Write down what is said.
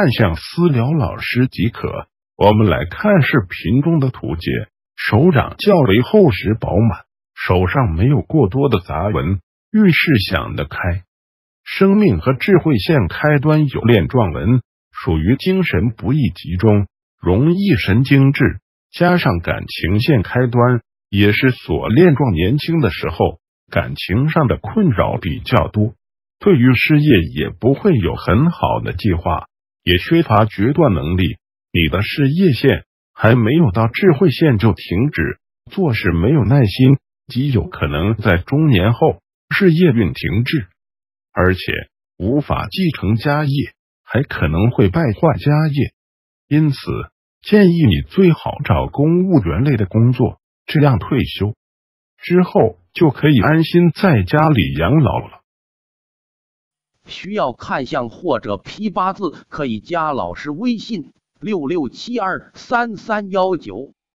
看向私聊老师即可。我们来看视频中的图解，手掌较为厚实饱满，手上没有过多的杂纹，遇事想得开。生命和智慧线开端有链状纹，属于精神不易集中，容易神经质。加上感情线开端也是锁链状，年轻的时候感情上的困扰比较多，对于事业也不会有很好的计划。也缺乏决断能力，你的事业线还没有到智慧线就停止，做事没有耐心，极有可能在中年后事业运停滞，而且无法继承家业，还可能会败坏家业。因此，建议你最好找公务员类的工作，这样退休之后就可以安心在家里养老了。需要看相或者批八字，可以加老师微信：六六七二三三幺九。